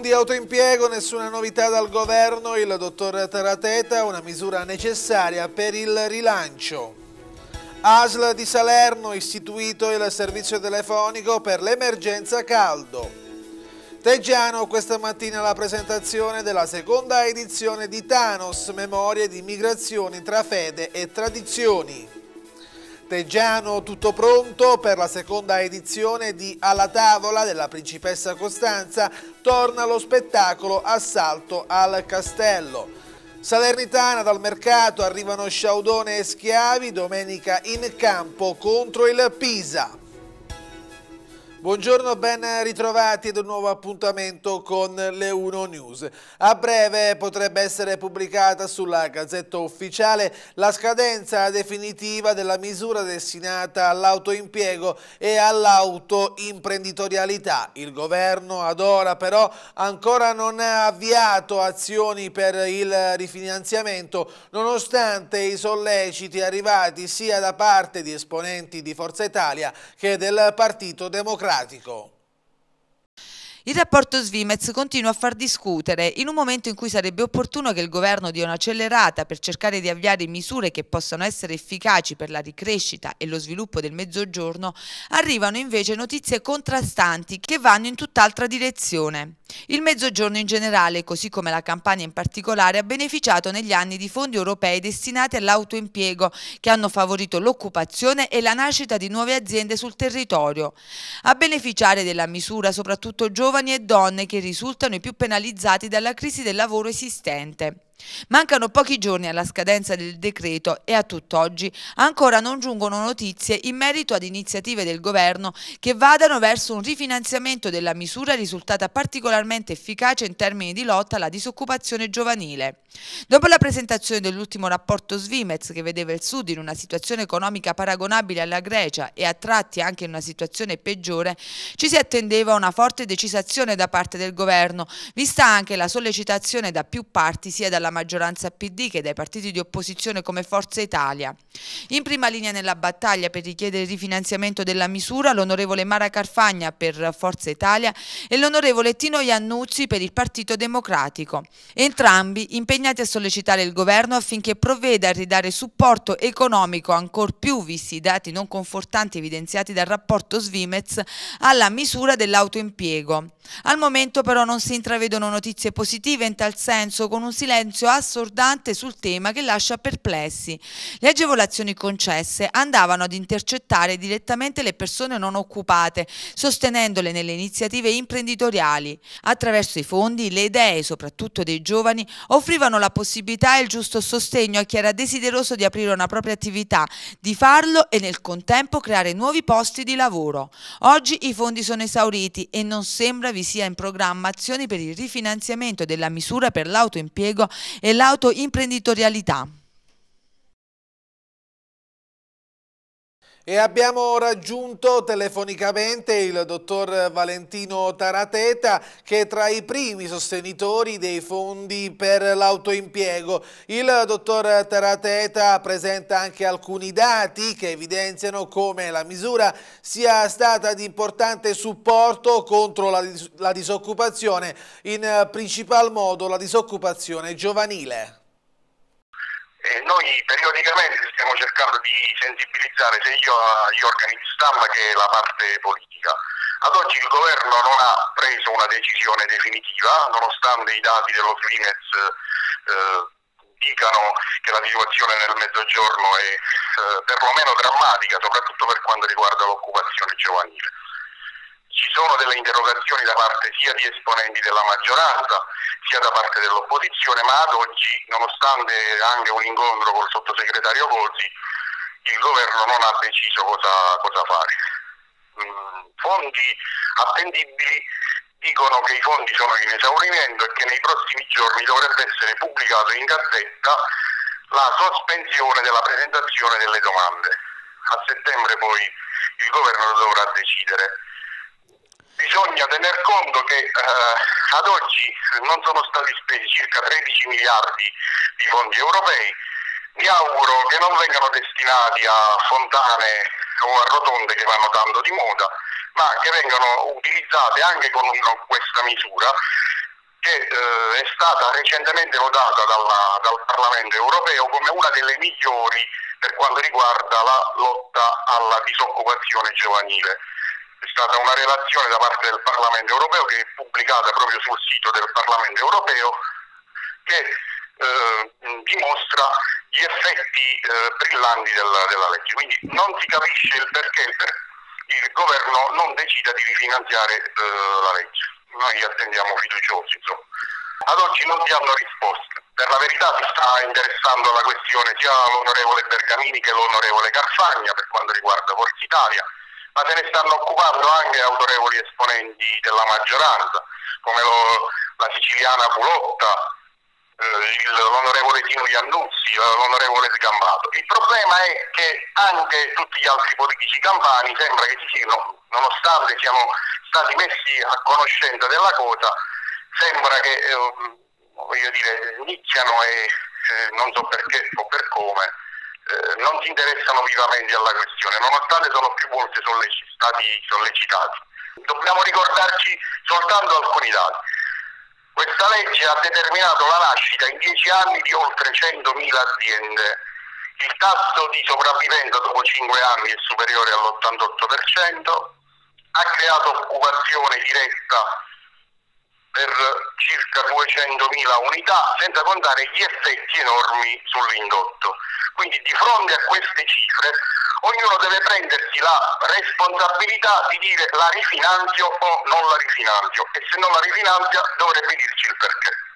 di autoimpiego, nessuna novità dal governo, il dottor Tarateta, una misura necessaria per il rilancio. ASL di Salerno istituito il servizio telefonico per l'emergenza caldo. Teggiano questa mattina la presentazione della seconda edizione di Thanos, memorie di migrazioni tra fede e tradizioni. Teggiano tutto pronto per la seconda edizione di Alla tavola della principessa Costanza torna lo spettacolo Assalto al castello. Salernitana dal mercato arrivano Sciaudone e Schiavi domenica in campo contro il Pisa. Buongiorno, ben ritrovati ad un nuovo appuntamento con le 1 News. A breve potrebbe essere pubblicata sulla Gazzetta Ufficiale la scadenza definitiva della misura destinata all'autoimpiego e all'autoimprenditorialità. Il governo ad ora però ancora non ha avviato azioni per il rifinanziamento nonostante i solleciti arrivati sia da parte di esponenti di Forza Italia che del Partito Democratico democratico. Il rapporto Svimez continua a far discutere in un momento in cui sarebbe opportuno che il governo dia un'accelerata per cercare di avviare misure che possano essere efficaci per la ricrescita e lo sviluppo del mezzogiorno, arrivano invece notizie contrastanti che vanno in tutt'altra direzione. Il Mezzogiorno in generale, così come la Campania in particolare, ha beneficiato negli anni di fondi europei destinati all'autoimpiego, che hanno favorito l'occupazione e la nascita di nuove aziende sul territorio. A beneficiare della misura soprattutto giovani e donne che risultano i più penalizzati dalla crisi del lavoro esistente. Mancano pochi giorni alla scadenza del decreto e a tutt'oggi ancora non giungono notizie in merito ad iniziative del governo che vadano verso un rifinanziamento della misura risultata particolarmente efficace in termini di lotta alla disoccupazione giovanile. Dopo la presentazione dell'ultimo rapporto Svimez che vedeva il Sud in una situazione economica paragonabile alla Grecia e a tratti anche in una situazione peggiore, ci si attendeva una forte decisazione da parte del governo, vista anche la sollecitazione da più parti sia dalla dalla maggioranza PD che dai partiti di opposizione come Forza Italia. In prima linea nella battaglia per richiedere il rifinanziamento della misura l'onorevole Mara Carfagna per Forza Italia e l'onorevole Tino Iannuzzi per il Partito Democratico. Entrambi impegnati a sollecitare il governo affinché provveda a ridare supporto economico ancor più visti i dati non confortanti evidenziati dal rapporto Svimez alla misura dell'autoimpiego. Al momento però non si intravedono notizie positive in tal senso con un silenzio silenzio assordante sul tema che lascia perplessi. Le agevolazioni concesse andavano ad intercettare direttamente le persone non occupate, sostenendole nelle iniziative imprenditoriali. Attraverso i fondi, le idee, soprattutto dei giovani, offrivano la possibilità e il giusto sostegno a chi era desideroso di aprire una propria attività, di farlo e nel contempo creare nuovi posti di lavoro. Oggi i fondi sono esauriti e non sembra vi sia in programma azioni per il rifinanziamento della misura per l'autoimpiego e l'autoimprenditorialità. E abbiamo raggiunto telefonicamente il dottor Valentino Tarateta che è tra i primi sostenitori dei fondi per l'autoimpiego. Il dottor Tarateta presenta anche alcuni dati che evidenziano come la misura sia stata di importante supporto contro la, dis la disoccupazione, in principal modo la disoccupazione giovanile eh, noi periodicamente stiamo cercando di sensibilizzare sia io, gli organi di stampa che la parte politica. Ad oggi il governo non ha preso una decisione definitiva, nonostante i dati dello Slimez eh, dicano che la situazione nel mezzogiorno è eh, perlomeno drammatica, soprattutto per quanto riguarda l'occupazione giovanile ci sono delle interrogazioni da parte sia di esponenti della maggioranza sia da parte dell'opposizione, ma ad oggi, nonostante anche un incontro col sottosegretario Gozzi, il governo non ha deciso cosa, cosa fare. Mm, fondi attendibili dicono che i fondi sono in esaurimento e che nei prossimi giorni dovrebbe essere pubblicato in gazzetta la sospensione della presentazione delle domande. A settembre poi il governo dovrà decidere bisogna tener conto che eh, ad oggi non sono stati spesi circa 13 miliardi di fondi europei. Mi auguro che non vengano destinati a fontane o a rotonde che vanno tanto di moda, ma che vengano utilizzate anche con questa misura che eh, è stata recentemente votata dalla, dal Parlamento europeo come una delle migliori per quanto riguarda la lotta alla disoccupazione giovanile c'è stata una relazione da parte del Parlamento europeo che è pubblicata proprio sul sito del Parlamento europeo che eh, dimostra gli effetti eh, brillanti della, della, legge. Quindi non si capisce il perché il, governo non decida di rifinanziare eh, la legge. Noi attendiamo fiduciosi. Insomma. Ad oggi non ti hanno risposto. Per la verità si sta interessando la questione sia l'onorevole Bergamini che l'onorevole Carfagna per quanto riguarda Forza Italia ma se ne stanno occupando anche autorevoli esponenti della maggioranza, come lo, la siciliana Pulotta, eh, l'onorevole Tino Iannuzzi, eh, l'onorevole Sgambato. Il problema è che anche tutti gli altri politici campani sembra che si siano, nonostante siano stati messi a conoscenza della cosa, sembra che eh, nicchiano e eh, non so perché o per come eh, non si interessano vivamente alla questione, nonostante sono più volte solleci- stati sollecitati. Dobbiamo ricordarci soltanto alcuni dati. Questa legge ha determinato la nascita in 10 anni di oltre 100.000 aziende. Il tasso di sopravvivenza dopo 5 anni è superiore all'88%, ha creato occupazione diretta per circa 200.000 unità, senza contare gli effetti enormi sull'indotto. Quindi di fronte a queste cifre ognuno deve prendersi la responsabilità di dire la rifinanzio o non la rifinanzio e se non la rifinanzia dovrebbe dirci il perché.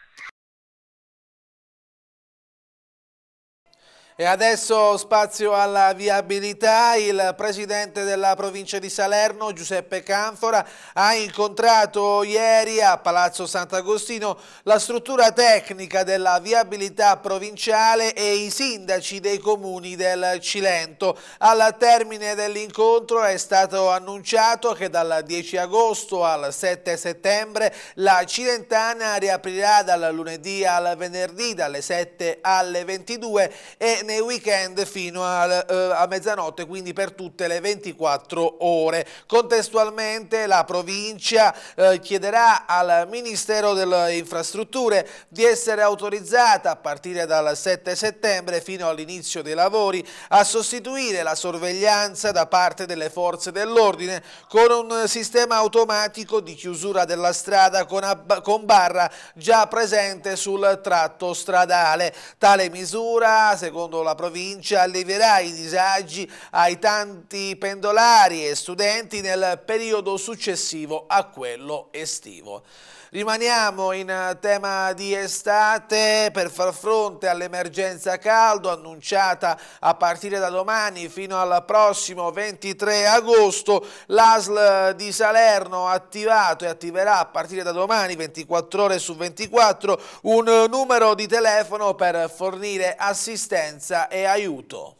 E adesso spazio alla viabilità. Il presidente della provincia di Salerno, Giuseppe Canfora, ha incontrato ieri a Palazzo Sant'Agostino la struttura tecnica della viabilità provinciale e i sindaci dei comuni del Cilento. Al termine dell'incontro è stato annunciato che dal 10 agosto al 7 settembre la Cilentana riaprirà dal lunedì al venerdì dalle 7 alle 22 e nei weekend fino a, eh, a mezzanotte, quindi per tutte le 24 ore. Contestualmente la provincia eh, chiederà al Ministero delle Infrastrutture di essere autorizzata a partire dal 7 settembre fino all'inizio dei lavori a sostituire la sorveglianza da parte delle forze dell'ordine con un sistema automatico di chiusura della strada con, con barra già presente sul tratto stradale. Tale misura, secondo secondo la provincia, allevierà i disagi ai tanti pendolari e studenti nel periodo successivo a quello estivo. Rimaniamo in tema di estate per far fronte all'emergenza caldo annunciata a partire da domani fino al prossimo 23 agosto. L'ASL di Salerno ha attivato e attiverà a partire da domani 24 ore su 24 un numero di telefono per fornire assistenza assistenza e aiuto.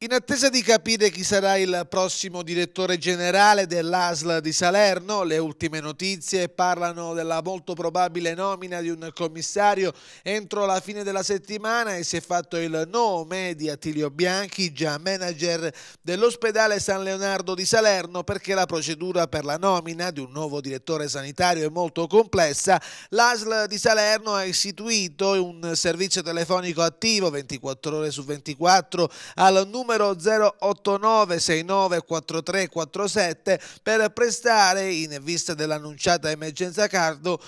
In attesa di capire chi sarà il prossimo direttore generale dell'ASL di Salerno, le ultime notizie parlano della molto probabile nomina di un commissario entro la fine della settimana e si è fatto il nome di Attilio Bianchi, già manager dell'ospedale San Leonardo di Salerno, perché la procedura per la nomina di un nuovo direttore sanitario è molto complessa. L'ASL di Salerno ha istituito un servizio telefonico attivo 24 ore su 24 al numero numero 089694347 per prestare, in vista dell'annunciata emergenza caldo,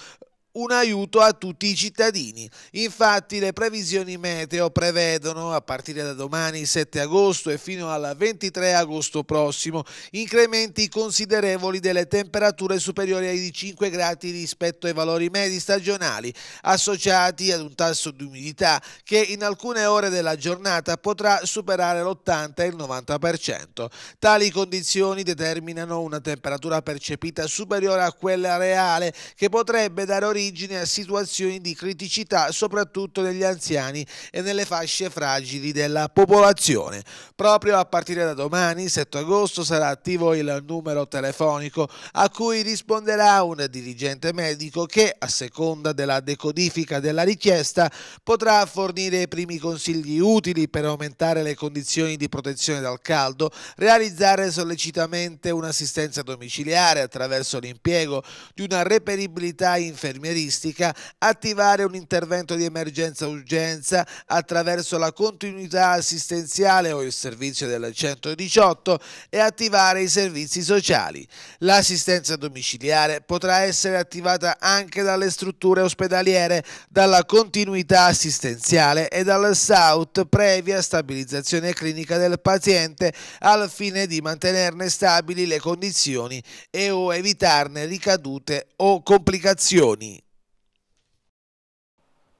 un aiuto a tutti i cittadini. Infatti le previsioni meteo prevedono a partire da domani 7 agosto e fino al 23 agosto prossimo incrementi considerevoli delle temperature superiori ai 5 gradi rispetto ai valori medi stagionali associati ad un tasso di umidità che in alcune ore della giornata potrà superare l'80 e il 90%. Tali condizioni determinano una temperatura percepita superiore a quella reale che potrebbe dare origine origine a situazioni di criticità soprattutto negli anziani e nelle fasce fragili della popolazione. Proprio a partire da domani, 7 agosto, sarà attivo il numero telefonico a cui risponderà un dirigente medico che, a seconda della decodifica della richiesta, potrà fornire i primi consigli utili per aumentare le condizioni di protezione dal caldo, realizzare sollecitamente un'assistenza domiciliare attraverso l'impiego di una reperibilità infermiera infermieristica, attivare un intervento di emergenza-urgenza attraverso la continuità assistenziale o il servizio del 118 e attivare i servizi sociali. L'assistenza domiciliare potrà essere attivata anche dalle strutture ospedaliere, dalla continuità assistenziale e dal SAUT previa stabilizzazione clinica del paziente al fine di mantenerne stabili le condizioni e o evitarne ricadute o complicazioni.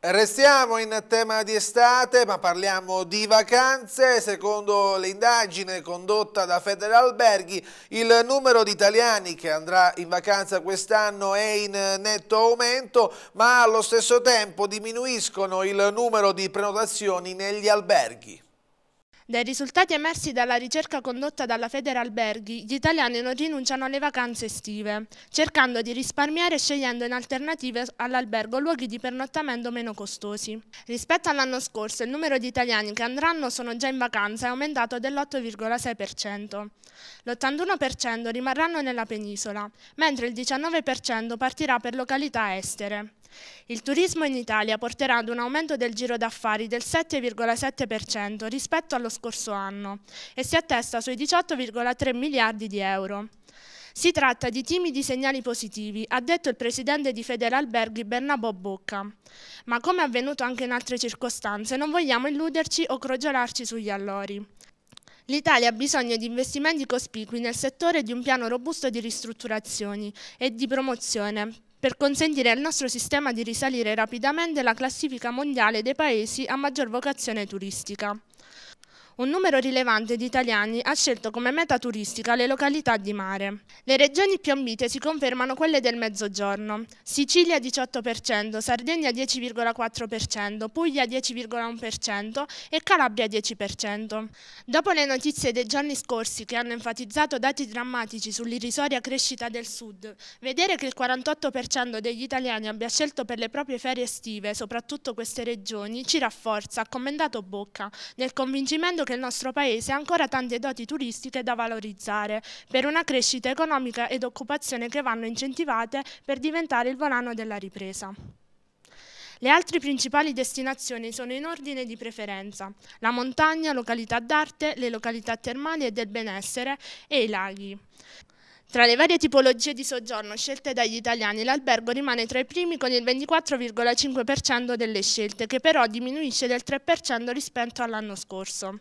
Restiamo in tema di estate ma parliamo di vacanze, secondo l'indagine condotta da Federalberghi il numero di italiani che andrà in vacanza quest'anno è in netto aumento ma allo stesso tempo diminuiscono il numero di prenotazioni negli alberghi. Dai risultati emersi dalla ricerca condotta dalla Federalberghi, gli italiani non rinunciano alle vacanze estive, cercando di risparmiare scegliendo in alternative all'albergo luoghi di pernottamento meno costosi. Rispetto all'anno scorso, il numero di italiani che andranno sono già in vacanza è aumentato dell'8,6%. L'81% rimarranno nella penisola, mentre il 19% partirà per località estere. Il turismo in Italia porterà ad un aumento del giro d'affari del 7,7% rispetto allo scorso anno e si attesta sui 18,3 miliardi di euro. Si tratta di timidi segnali positivi, ha detto il presidente di Federalberghi Bernabò Bocca. Ma come avvenuto anche in altre circostanze, non vogliamo illuderci o crogiolarci sugli allori. L'Italia ha bisogno di investimenti cospicui nel settore di un piano robusto di ristrutturazioni e di promozione per consentire al nostro sistema di risalire rapidamente la classifica mondiale dei paesi a maggior vocazione turistica un numero rilevante di italiani ha scelto come meta turistica le località di mare. Le regioni più ambite si confermano quelle del Mezzogiorno. Sicilia 18%, Sardegna 10,4%, Puglia 10,1% e Calabria 10%. Dopo le notizie dei giorni scorsi che hanno enfatizzato dati drammatici sull'irrisoria crescita del Sud, vedere che il 48% degli italiani abbia scelto per le proprie ferie estive, soprattutto queste regioni, ci rafforza, ha commendato Bocca, nel convincimento che che il nostro Paese ha ancora tante doti turistiche da valorizzare per una crescita economica ed occupazione che vanno incentivate per diventare il volano della ripresa. Le altre principali destinazioni sono in ordine di preferenza, la montagna, località d'arte, le località termali e del benessere e i laghi. Tra le varie tipologie di soggiorno scelte dagli italiani, l'albergo rimane tra i primi con il 24,5% delle scelte, che però diminuisce del 3% rispetto all'anno scorso.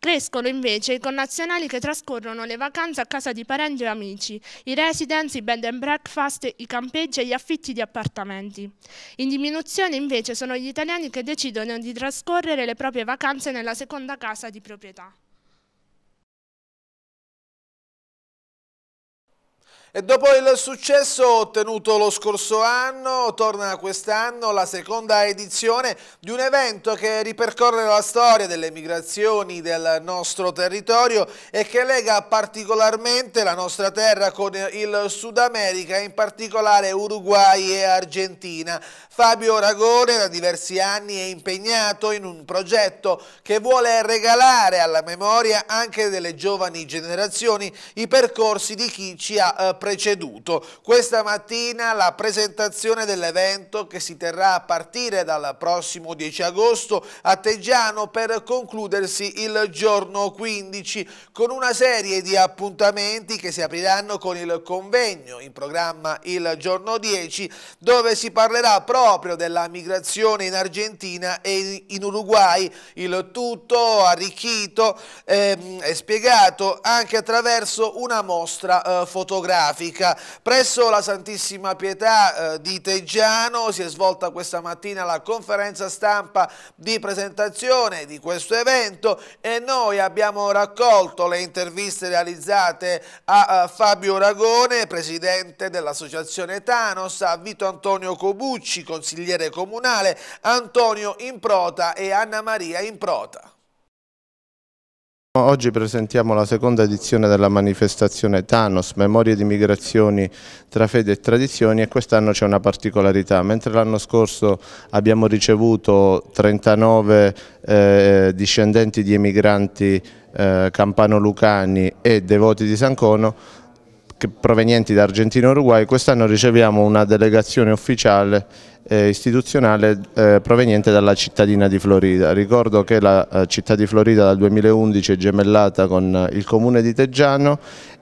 Crescono invece i connazionali che trascorrono le vacanze a casa di parenti e amici, i residence, i bed and breakfast, i campeggi e gli affitti di appartamenti. In diminuzione invece sono gli italiani che decidono di trascorrere le proprie vacanze nella seconda casa di proprietà. E dopo il successo ottenuto lo scorso anno, torna quest'anno la seconda edizione di un evento che ripercorre la storia delle migrazioni del nostro territorio e che lega particolarmente la nostra terra con il Sud America, in particolare Uruguay e Argentina. Fabio Ragone da diversi anni è impegnato in un progetto che vuole regalare alla memoria anche delle giovani generazioni i percorsi di chi ci ha partecipato eh, preceduto questa mattina la presentazione dell'evento che si terrà a partire dal prossimo 10 agosto a Teggiano per concludersi il giorno 15 con una serie di appuntamenti che si apriranno con il convegno in programma il giorno 10 dove si parlerà proprio della migrazione in Argentina e in Uruguay, il tutto arricchito ehm, e eh, spiegato anche attraverso una mostra eh, fotografica fotografica. Presso la Santissima Pietà eh, di Teggiano si è svolta questa mattina la conferenza stampa di presentazione di questo evento e noi abbiamo raccolto le interviste realizzate a, a eh, Fabio Ragone, presidente dell'associazione Thanos, a Vito Antonio Cobucci, consigliere comunale, Antonio Improta e Anna Maria Improta. Oggi presentiamo la seconda edizione della manifestazione Thanos, Memorie di Migrazioni tra Fede e Tradizioni e quest'anno c'è una particolarità, mentre l'anno scorso abbiamo ricevuto 39 eh, discendenti di emigranti eh, campano-lucani e devoti di San Sancono, provenienti da Argentina e Uruguay, quest'anno riceviamo una delegazione ufficiale eh, istituzionale eh, proveniente dalla cittadina di Florida. Ricordo che la eh, città di Florida dal 2011 è gemellata con il comune di Teggiano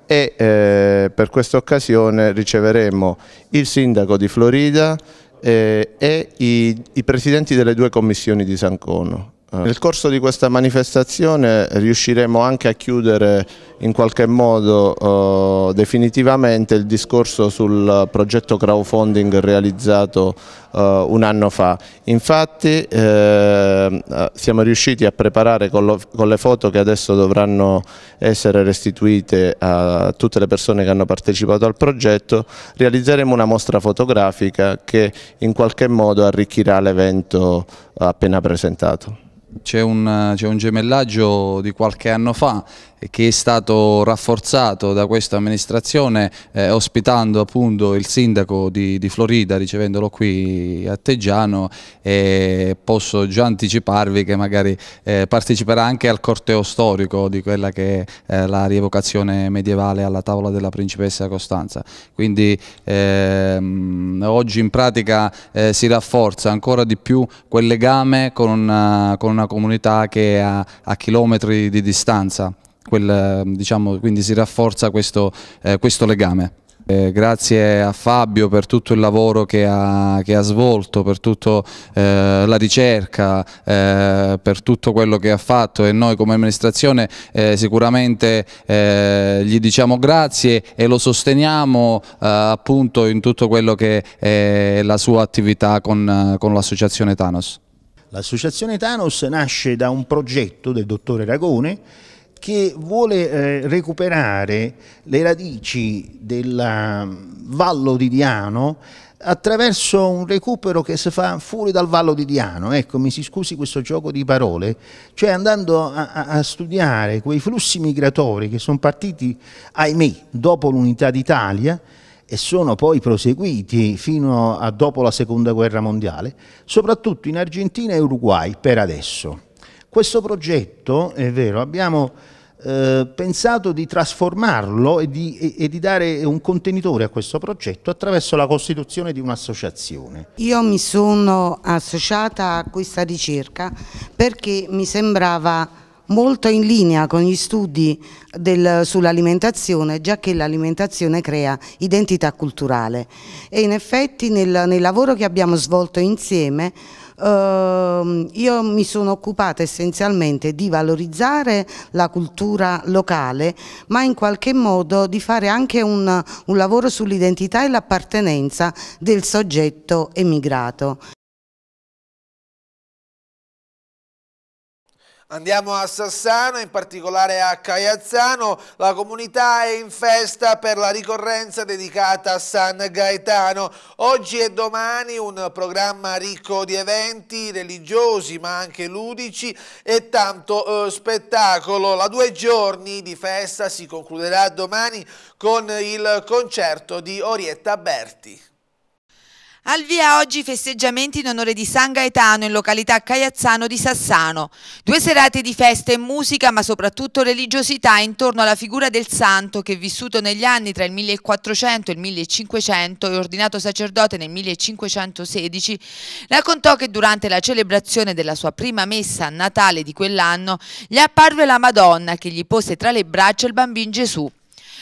e eh, per questa occasione riceveremo il sindaco di Florida eh, e i, i presidenti delle due commissioni di San Cono. Eh. Nel corso di questa manifestazione riusciremo anche a chiudere in qualche modo eh, definitivamente il discorso sul progetto crowdfunding realizzato eh, un anno fa. Infatti eh, eh, siamo riusciti a preparare con, lo, con, le foto che adesso dovranno essere restituite a tutte le persone che hanno partecipato al progetto, realizzeremo una mostra fotografica che in qualche modo arricchirà l'evento appena presentato c'è un, un, gemellaggio di qualche anno fa che è stato rafforzato da questa amministrazione eh, ospitando appunto il sindaco di, di, Florida, ricevendolo qui a Teggiano e posso già anticiparvi che magari eh, parteciperà anche al corteo storico di quella che è eh, la rievocazione medievale alla tavola della principessa Costanza. Quindi ehm, oggi in pratica eh, si rafforza ancora di più quel legame con una, con una comunità che è a, a chilometri di distanza quel, diciamo, quindi si rafforza questo, eh, questo legame. Eh, grazie a Fabio per tutto il lavoro che ha, che ha svolto, per tutta eh, la ricerca, eh, per tutto quello che ha fatto e noi come amministrazione eh, sicuramente eh, gli diciamo grazie e lo sosteniamo eh, appunto in tutto quello che è la sua attività con, con l'associazione Thanos. L'associazione Thanos nasce da un progetto del dottore Ragone che vuole eh, recuperare le radici del mm, Vallo di Diano attraverso un recupero che si fa fuori dal Vallo di Diano, ecco mi si scusi questo gioco di parole, cioè andando a, a studiare quei flussi migratori che sono partiti, ahimè, dopo l'unità d'Italia e sono poi proseguiti fino a dopo la seconda guerra mondiale, soprattutto in Argentina e Uruguay per adesso. Questo progetto, è vero, abbiamo eh, pensato di trasformarlo e di, e, e di, dare un contenitore a questo progetto attraverso la costituzione di un'associazione. Io mi sono associata a questa ricerca perché mi sembrava molto in linea con gli studi sull'alimentazione, già che l'alimentazione crea identità culturale e in effetti nel, nel lavoro che abbiamo svolto insieme eh, io mi sono occupata essenzialmente di valorizzare la cultura locale, ma in qualche modo di fare anche un, un lavoro sull'identità e l'appartenenza del soggetto emigrato. Andiamo a Sassano, in particolare a Caiazzano, la comunità è in festa per la ricorrenza dedicata a San Gaetano. Oggi e domani un programma ricco di eventi religiosi ma anche ludici e tanto eh, spettacolo. La due giorni di festa si concluderà domani con il concerto di Orietta Berti. Al via oggi festeggiamenti in onore di San Gaetano in località Caiazzano di Sassano. Due serate di festa e musica ma soprattutto religiosità intorno alla figura del santo che vissuto negli anni tra il 1400 e il 1500 e ordinato sacerdote nel 1516 raccontò che durante la celebrazione della sua prima messa a Natale di quell'anno gli apparve la Madonna che gli pose tra le braccia il bambino Gesù.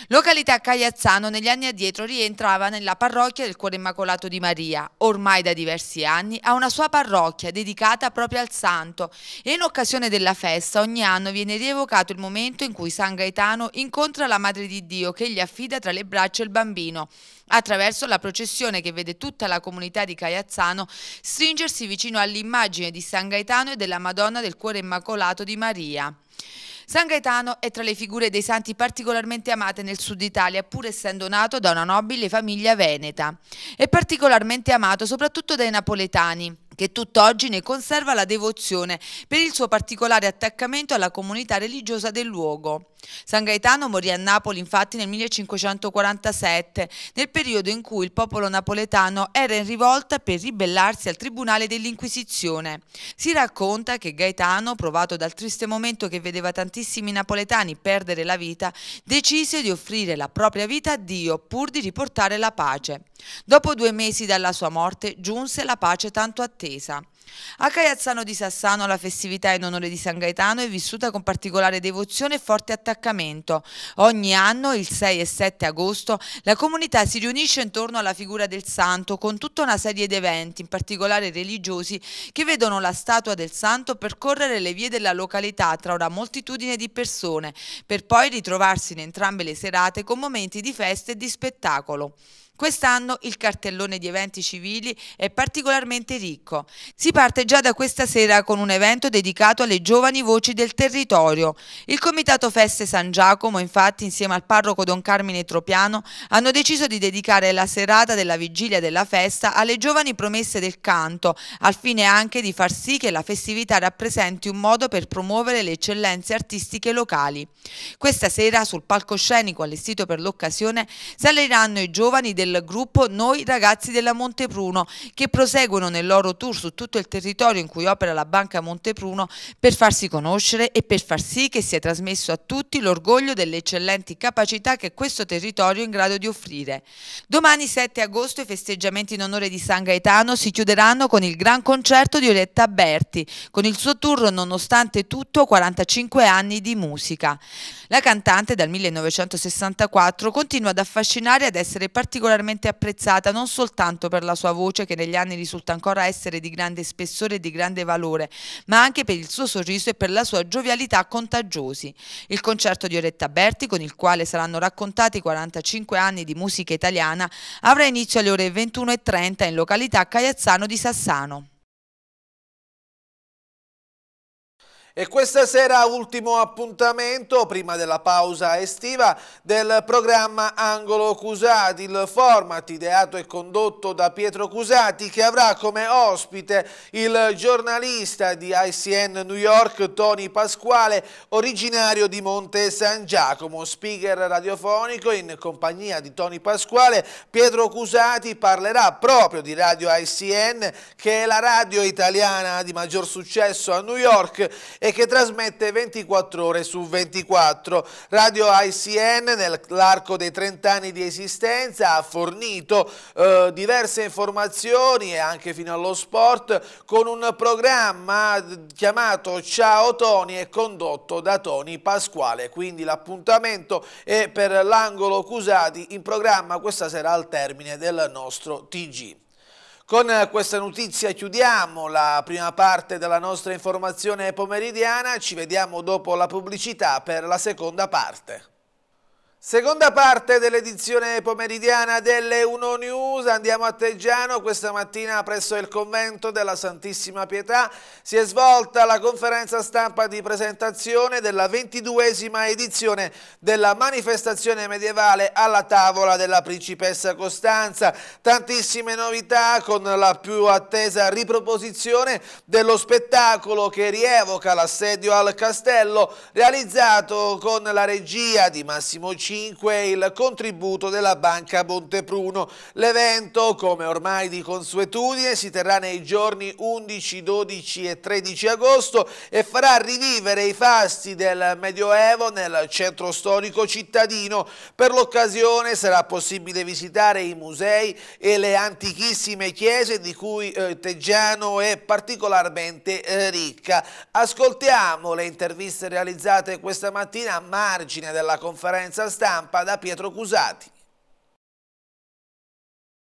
Località Cagliazzano negli anni addietro rientrava nella parrocchia del Cuore Immacolato di Maria. Ormai da diversi anni ha una sua parrocchia dedicata proprio al santo e in occasione della festa ogni anno viene rievocato il momento in cui San Gaetano incontra la Madre di Dio che gli affida tra le braccia il bambino attraverso la processione che vede tutta la comunità di Cagliazzano stringersi vicino all'immagine di San Gaetano e della Madonna del Cuore Immacolato di Maria. San Gaetano è tra le figure dei santi particolarmente amate nel sud Italia, pur essendo nato da una nobile famiglia veneta. È particolarmente amato soprattutto dai napoletani che tutt'oggi ne conserva la devozione per il suo particolare attaccamento alla comunità religiosa del luogo. San Gaetano morì a Napoli infatti nel 1547, nel periodo in cui il popolo napoletano era in rivolta per ribellarsi al tribunale dell'Inquisizione. Si racconta che Gaetano, provato dal triste momento che vedeva tantissimi napoletani perdere la vita, decise di offrire la propria vita a Dio pur di riportare la pace. Dopo due mesi dalla sua morte giunse la pace tanto attesa attesa. A Caiazzano di Sassano la festività in onore di San Gaetano è vissuta con particolare devozione e forte attaccamento. Ogni anno, il 6 e 7 agosto, la comunità si riunisce intorno alla figura del santo con tutta una serie di eventi, in particolare religiosi, che vedono la statua del santo percorrere le vie della località tra una moltitudine di persone, per poi ritrovarsi in entrambe le serate con momenti di festa e di spettacolo. Quest'anno il cartellone di eventi civili è particolarmente ricco. Si parte già da questa sera con un evento dedicato alle giovani voci del territorio. Il Comitato Feste San Giacomo, infatti, insieme al parroco Don Carmine Tropiano, hanno deciso di dedicare la serata della vigilia della festa alle giovani promesse del canto, al fine anche di far sì che la festività rappresenti un modo per promuovere le eccellenze artistiche locali. Questa sera sul palcoscenico allestito per l'occasione saliranno i giovani del gruppo Noi Ragazzi della Montepruno che proseguono nel loro tour su tutto il territorio in cui opera la Banca Montepruno per farsi conoscere e per far sì che sia trasmesso a tutti l'orgoglio delle eccellenti capacità che questo territorio è in grado di offrire. Domani 7 agosto i festeggiamenti in onore di San Gaetano si chiuderanno con il gran concerto di Orietta Berti, con il suo tour nonostante tutto 45 anni di musica. La cantante dal 1964 continua ad affascinare e ad essere particolarmente particolarmente apprezzata non soltanto per la sua voce che negli anni risulta ancora essere di grande spessore e di grande valore, ma anche per il suo sorriso e per la sua giovialità contagiosi. Il concerto di Oretta Berti, con il quale saranno raccontati 45 anni di musica italiana, avrà inizio alle ore 21.30 in località Caiazzano di Sassano. E questa sera ultimo appuntamento, prima della pausa estiva, del programma Angolo Cusati, il format ideato e condotto da Pietro Cusati che avrà come ospite il giornalista di ICN New York Tony Pasquale, originario di Monte San Giacomo, speaker radiofonico in compagnia di Tony Pasquale. Pietro Cusati parlerà proprio di Radio ICN che è la radio italiana di maggior successo a New York e che trasmette 24 ore su 24. Radio ICN nell'arco dei 30 anni di esistenza ha fornito eh, diverse informazioni e anche fino allo sport con un programma chiamato Ciao Tony e condotto da Tony Pasquale. Quindi l'appuntamento è per l'angolo Cusati in programma questa sera al termine del nostro TG. Con eh, questa notizia chiudiamo la prima parte della nostra informazione pomeridiana, ci vediamo dopo la pubblicità per la seconda parte. Seconda parte dell'edizione pomeridiana delle Uno News, andiamo a Teggiano, questa mattina presso il convento della Santissima Pietà si è svolta la conferenza stampa di presentazione della ventiduesima edizione della manifestazione medievale alla tavola della principessa Costanza, tantissime novità con la più attesa riproposizione dello spettacolo che rievoca l'assedio al castello realizzato con la regia di Massimo Cini 2005 il contributo della Banca Montepruno. L'evento, come ormai di consuetudine, si terrà nei giorni 11, 12 e 13 agosto e farà rivivere i fasti del Medioevo nel centro storico cittadino. Per l'occasione sarà possibile visitare i musei e le antichissime chiese di cui eh, Teggiano è particolarmente eh, ricca. Ascoltiamo le interviste realizzate questa mattina a margine della conferenza stampa stampa da Pietro Cusati.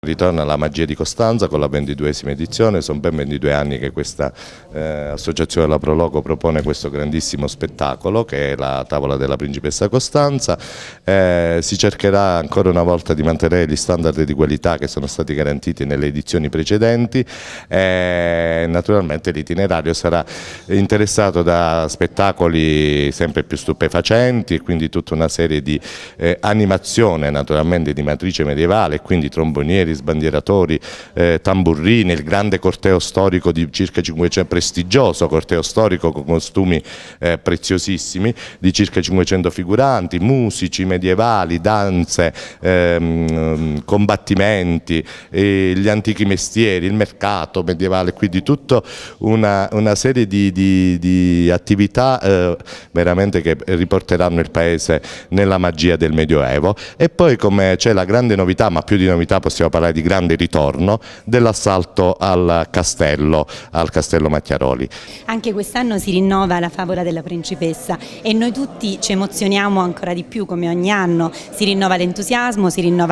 Ritorna la magia di Costanza con la 22esima edizione, sono ben 22 anni che questa eh, associazione La Prologo propone questo grandissimo spettacolo che è la tavola della principessa Costanza, eh, si cercherà ancora una volta di mantenere gli standard di qualità che sono stati garantiti nelle edizioni precedenti e eh, naturalmente l'itinerario sarà interessato da spettacoli sempre più stupefacenti e quindi tutta una serie di eh, animazione naturalmente di matrice medievale e quindi trombonieri bandieri, sbandieratori, eh, tamburrini, il grande corteo storico di circa 500, cioè prestigioso corteo storico con costumi eh, preziosissimi di circa 500 figuranti, musici medievali, danze, ehm, combattimenti, eh, gli antichi mestieri, il mercato medievale, quindi tutta una, una serie di, di, di attività eh, veramente che riporteranno il paese nella magia del Medioevo e poi come c'è la grande novità, ma più di novità possiamo parlare sarà di grande ritorno, dell'assalto al castello, al castello Macchiaroli. Anche quest'anno si rinnova la favola della principessa e noi tutti ci emozioniamo ancora di più come ogni anno, si rinnova l'entusiasmo, si rinnova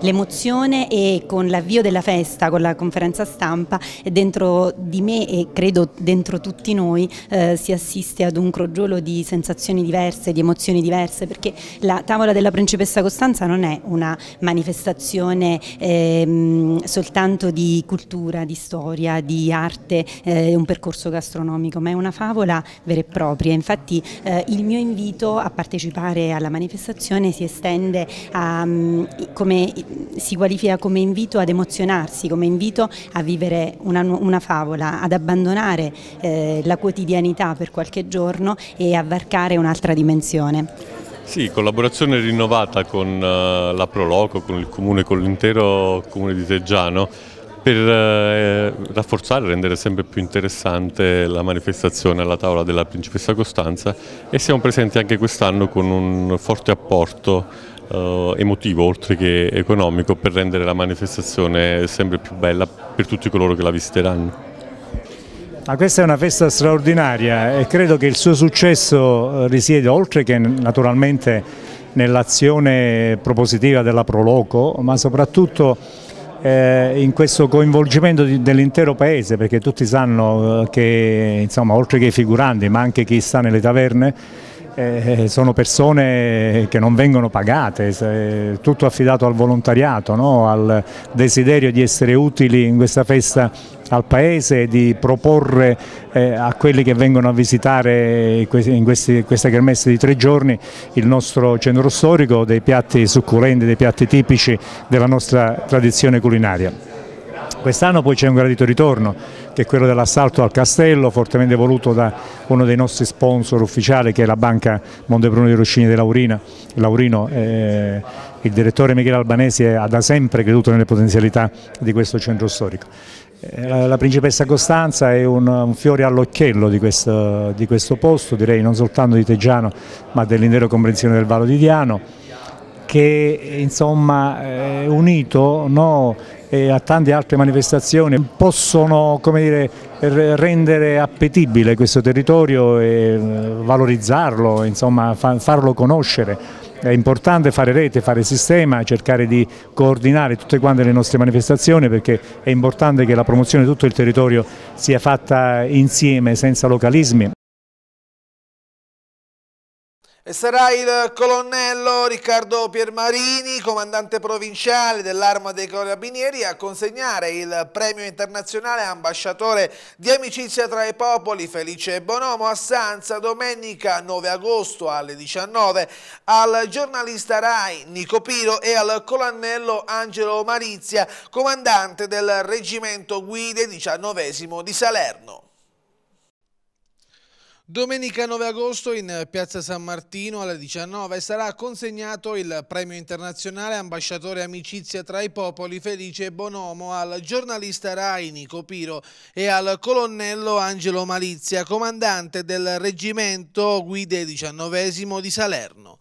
l'emozione e con l'avvio della festa, con la conferenza stampa, dentro di me e credo dentro tutti noi eh, si assiste ad un crogiolo di sensazioni diverse, di emozioni diverse, perché la tavola della principessa Costanza non è una manifestazione eh, Ehm, soltanto di cultura, di storia, di arte eh, un percorso gastronomico, ma è una favola vera e propria. Infatti eh, il mio invito a partecipare alla manifestazione si estende a, mm, come, si qualifica come invito ad emozionarsi, come invito a vivere una, una favola, ad abbandonare eh, la quotidianità per qualche giorno e a varcare un'altra dimensione. Sì, collaborazione rinnovata con eh, la Proloco, con il Comune, con l'intero Comune di Teggiano per eh, rafforzare e rendere sempre più interessante la manifestazione alla tavola della principessa Costanza e siamo presenti anche quest'anno con un forte apporto eh, emotivo oltre che economico per rendere la manifestazione sempre più bella per tutti coloro che la visiteranno. Ma questa è una festa straordinaria e credo che il suo successo eh, risieda oltre che naturalmente nell'azione propositiva della Proloco, ma soprattutto eh, in questo coinvolgimento dell'intero paese, perché tutti sanno eh, che insomma, oltre che i figuranti, ma anche chi sta nelle taverne, sono persone che non vengono pagate, tutto affidato al volontariato, no? al desiderio di essere utili in questa festa al Paese, di proporre eh, a quelli che vengono a visitare in questi, questa kermesse di tre giorni il nostro centro storico, dei piatti succulenti, dei piatti tipici della nostra tradizione culinaria. Quest'anno poi c'è un gradito ritorno che è quello dell'assalto al castello, fortemente voluto da uno dei nostri sponsor ufficiali che è la banca Montebruno di Roscini di Laurina. Laurino, eh, il direttore Michele Albanesi ha da sempre creduto nelle potenzialità di questo centro storico. Eh, la principessa Costanza è un, un fiore all'occhiello di, di questo, posto, direi non soltanto di Teggiano ma dell'intera comprensione del Valo di Diano che insomma eh, unito no, eh, a tante altre manifestazioni possono dire, rendere appetibile questo territorio e eh, valorizzarlo, insomma, farlo conoscere è importante fare rete, fare sistema, cercare di coordinare tutte quante le nostre manifestazioni perché è importante che la promozione di tutto il territorio sia fatta insieme, senza localismi e sarà il colonnello Riccardo Piermarini, comandante provinciale dell'Arma dei Carabinieri, a consegnare il premio internazionale ambasciatore di amicizia tra i popoli Felice Bonomo a Sanza domenica 9 agosto alle 19 al giornalista Rai Nico Piro e al colonnello Angelo Marizia, comandante del reggimento guide 19 di Salerno. Domenica 9 agosto in eh, Piazza San Martino alle 19 sarà consegnato il premio internazionale ambasciatore amicizia tra i popoli Felice Bonomo al giornalista Rai Nico Piro e al colonnello Angelo Malizia, comandante del reggimento guide 19 di Salerno.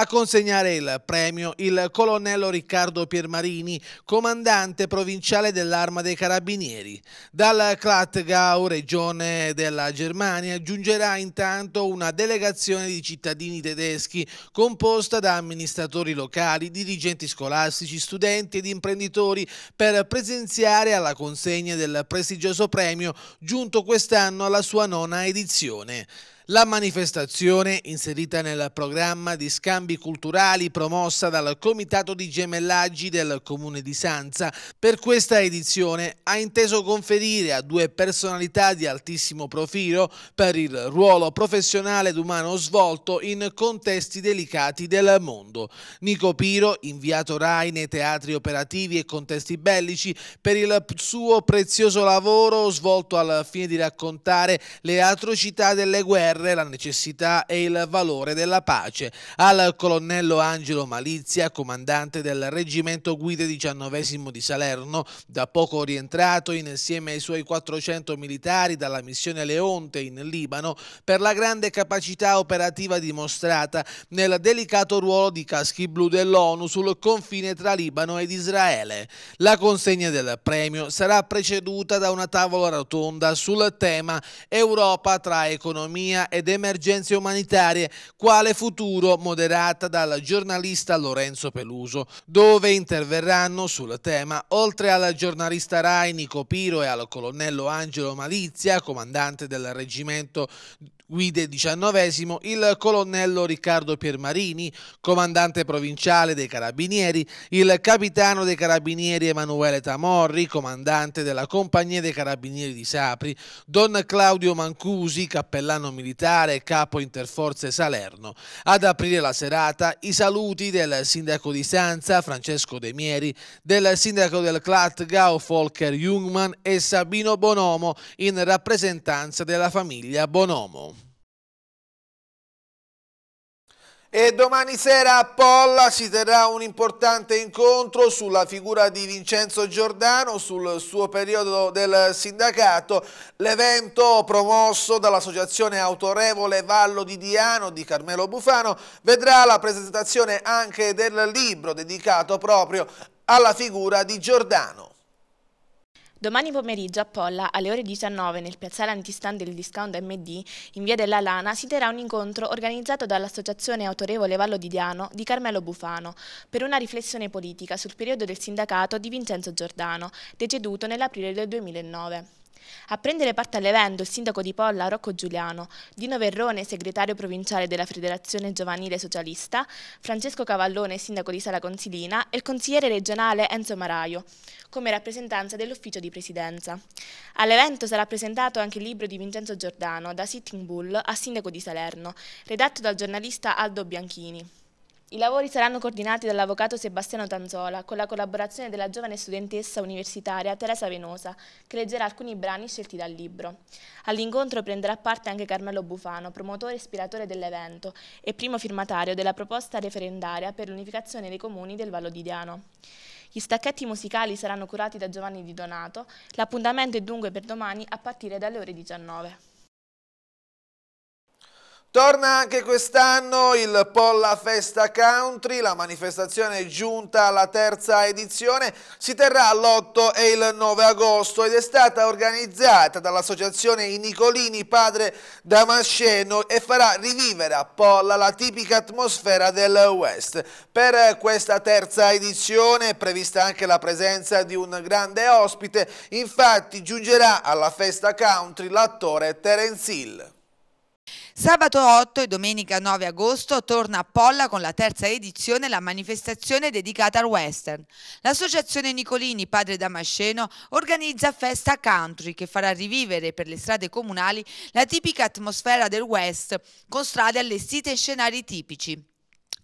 A consegnare il premio il colonnello Riccardo Piermarini, comandante provinciale dell'Arma dei Carabinieri. Dal Klattgau, regione della Germania, giungerà intanto una delegazione di cittadini tedeschi composta da amministratori locali, dirigenti scolastici, studenti ed imprenditori per presenziare alla consegna del prestigioso premio giunto quest'anno alla sua nona edizione. La manifestazione, inserita nel programma di scambi culturali promossa dal Comitato di Gemellaggi del Comune di Sanza, per questa edizione ha inteso conferire a due personalità di altissimo profilo per il ruolo professionale ed umano svolto in contesti delicati del mondo. Nico Piro, inviato RAI nei teatri operativi e contesti bellici, per il suo prezioso lavoro svolto al fine di raccontare le atrocità delle guerre guerre, la necessità e il valore della pace. Al colonnello Angelo Malizia, comandante del reggimento guide 19 di Salerno, da poco rientrato insieme ai suoi 400 militari dalla missione Leonte in Libano, per la grande capacità operativa dimostrata nel delicato ruolo di caschi blu dell'ONU sul confine tra Libano ed Israele. La consegna del premio sarà preceduta da una tavola rotonda sul tema Europa tra economia ed emergenze umanitarie, quale futuro moderata dal giornalista Lorenzo Peluso, dove interverranno sul tema, oltre al giornalista Rai Nico Piro e al colonnello Angelo Malizia, comandante del reggimento guide il il colonnello Riccardo Piermarini, comandante provinciale dei Carabinieri, il capitano dei Carabinieri Emanuele Tamorri, comandante della Compagnia dei Carabinieri di Sapri, don Claudio Mancusi, cappellano militare, e capo interforze Salerno. Ad aprire la serata i saluti del sindaco di Sanza, Francesco De Mieri, del sindaco del Clatgau, Volker Jungmann e Sabino Bonomo in rappresentanza della famiglia Bonomo. E domani sera a Polla si terrà un importante incontro sulla figura di Vincenzo Giordano, sul suo periodo del sindacato. L'evento promosso dall'associazione autorevole Vallo di Diano di Carmelo Bufano vedrà la presentazione anche del libro dedicato proprio alla figura di Giordano. Domani pomeriggio a Polla, alle ore 19, nel piazzale antistante del discount MD, in via della Lana, si terrà un incontro organizzato dall'associazione autorevole Vallo di Diano di Carmelo Bufano per una riflessione politica sul periodo del sindacato di Vincenzo Giordano, deceduto nell'aprile del 2009. A prendere parte all'evento il sindaco di Polla Rocco Giuliano, Dino Verrone, segretario provinciale della Federazione Giovanile Socialista, Francesco Cavallone, sindaco di Sala Consilina e il consigliere regionale Enzo Maraio, come rappresentanza dell'ufficio di presidenza. All'evento sarà presentato anche il libro di Vincenzo Giordano, da Sitting Bull a sindaco di Salerno, redatto dal giornalista Aldo Bianchini. I lavori saranno coordinati dall'avvocato Sebastiano Tanzola con la collaborazione della giovane studentessa universitaria Teresa Venosa che leggerà alcuni brani scelti dal libro. All'incontro prenderà parte anche Carmelo Bufano, promotore e ispiratore dell'evento e primo firmatario della proposta referendaria per l'unificazione dei comuni del Vallo di Diano. Gli stacchetti musicali saranno curati da Giovanni Di Donato, l'appuntamento è dunque per domani a partire dalle ore 19. Torna anche quest'anno il Polla Festa Country, la manifestazione è giunta alla terza edizione, si terrà l'8 e il 9 agosto ed è stata organizzata dall'associazione I Nicolini Padre Damasceno e farà rivivere a Polla la tipica atmosfera del West. Per questa terza edizione è prevista anche la presenza di un grande ospite, infatti giungerà alla Festa Country l'attore Terence Hill. Sabato 8 e domenica 9 agosto torna a Polla con la terza edizione la manifestazione dedicata al western. L'associazione Nicolini Padre Damasceno organizza Festa Country che farà rivivere per le strade comunali la tipica atmosfera del west con strade allestite e scenari tipici.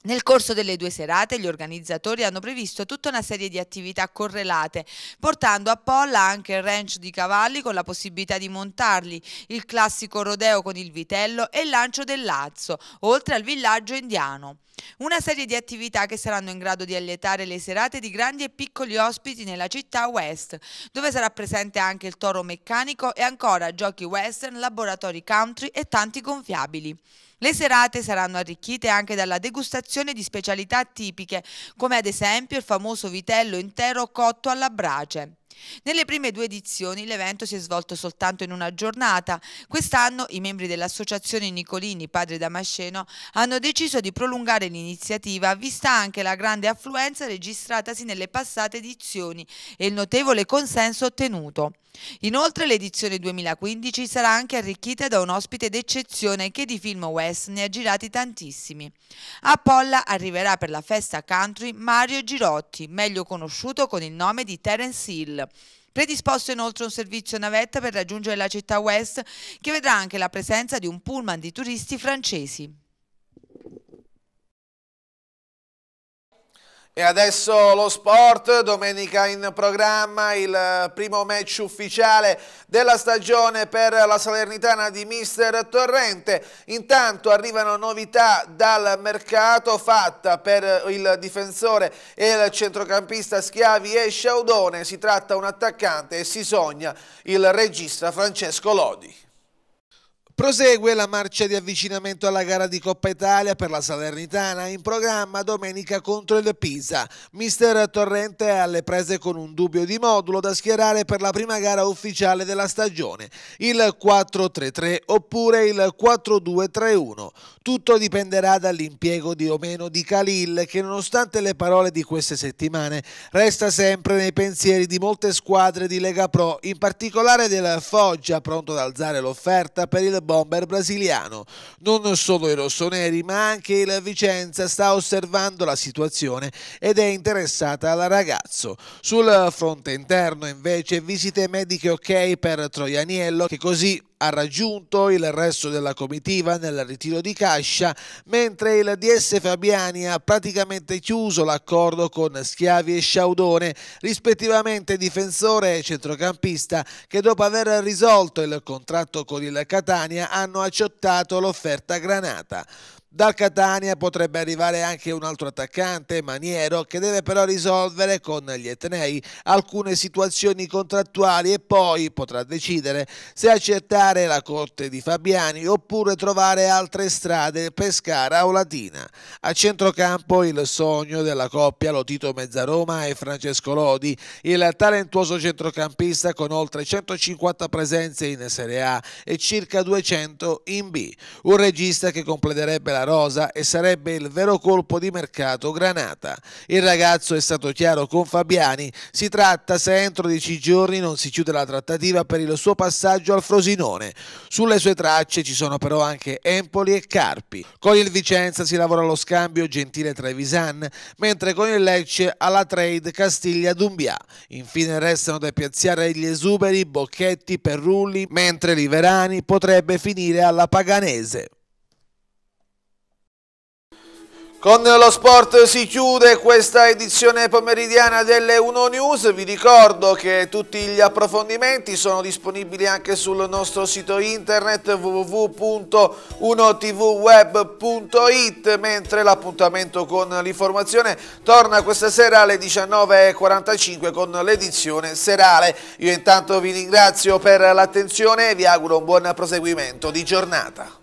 Nel corso delle due serate gli organizzatori hanno previsto tutta una serie di attività correlate, portando a Polla anche il ranch di cavalli con la possibilità di montarli, il classico rodeo con il vitello e il lancio del lazzo, oltre al villaggio indiano. Una serie di attività che saranno in grado di allietare le serate di grandi e piccoli ospiti nella città West, dove sarà presente anche il toro meccanico e ancora giochi western, laboratori country e tanti gonfiabili. Le serate saranno arricchite anche dalla degustazione di specialità tipiche, come ad esempio il famoso vitello intero cotto alla brace. Nelle prime due edizioni l'evento si è svolto soltanto in una giornata. Quest'anno i membri dell'associazione Nicolini Padre Damasceno hanno deciso di prolungare l'iniziativa vista anche la grande affluenza registratasi nelle passate edizioni e il notevole consenso ottenuto. Inoltre l'edizione 2015 sarà anche arricchita da un ospite d'eccezione che di film West ne ha girati tantissimi. A Polla arriverà per la festa country Mario Girotti, meglio conosciuto con il nome di Terence Hill. Predisposto inoltre un servizio navetta per raggiungere la città West che vedrà anche la presenza di un pullman di turisti francesi. E adesso lo sport, domenica in programma il eh, primo match ufficiale della stagione per la Salernitana di Mister Torrente. Intanto arrivano novità dal mercato fatta per il difensore e il centrocampista Schiavi e Sciaudone. Si tratta un attaccante e si sogna il regista Francesco Lodi. Prosegue la marcia di avvicinamento alla gara di Coppa Italia per la Salernitana in programma domenica contro il Pisa. Mister Torrente è alle prese con un dubbio di modulo da schierare per la prima gara ufficiale della stagione, il 4-3-3 oppure il 4-2-3-1. Tutto dipenderà dall'impiego di o meno di Khalil che nonostante le parole di queste settimane resta sempre nei pensieri di molte squadre di Lega Pro, in particolare del Foggia pronto ad alzare l'offerta per il bomber brasiliano. Non solo i rossoneri, ma anche il Vicenza sta osservando la situazione ed è interessata al ragazzo. Sul fronte interno, invece, visite mediche ok per Troianiello, che così ha raggiunto il resto della comitiva nel ritiro di Cascia, mentre il DS Fabiani ha praticamente chiuso l'accordo con Schiavi e Sciaudone, rispettivamente difensore e centrocampista, che dopo aver risolto il contratto con il Catania hanno accettato l'offerta granata. Dal Catania potrebbe arrivare anche un altro attaccante, Maniero, che deve però risolvere con gli etnei alcune situazioni contrattuali e poi potrà decidere se accettare la corte di Fabiani oppure trovare altre strade per Pescara o Latina. A centrocampo il sogno della coppia Lotito Mezzaroma e Francesco Lodi, il talentuoso centrocampista con oltre 150 presenze in Serie A e circa 200 in B. Un regista che completerebbe la rosa e sarebbe il vero colpo di mercato Granata. Il ragazzo è stato chiaro con Fabiani, si tratta se entro dieci giorni non si chiude la trattativa per il suo passaggio al Frosinone. Sulle sue tracce ci sono però anche Empoli e Carpi. Con il Vicenza si lavora allo scambio Gentile-Trevisan, mentre con il Lecce alla trade Castiglia-Dumbia. Infine restano da piazzare gli esuberi Bocchetti, Perrulli, mentre Liverani potrebbe finire alla Paganese. Con lo sport si chiude questa edizione pomeridiana delle Uno News. Vi ricordo che tutti gli approfondimenti sono disponibili anche sul nostro sito internet www.1tvweb.it, mentre l'appuntamento con l'informazione torna questa sera alle 19.45 con l'edizione serale. Io intanto vi ringrazio per l'attenzione e vi auguro un buon proseguimento di giornata.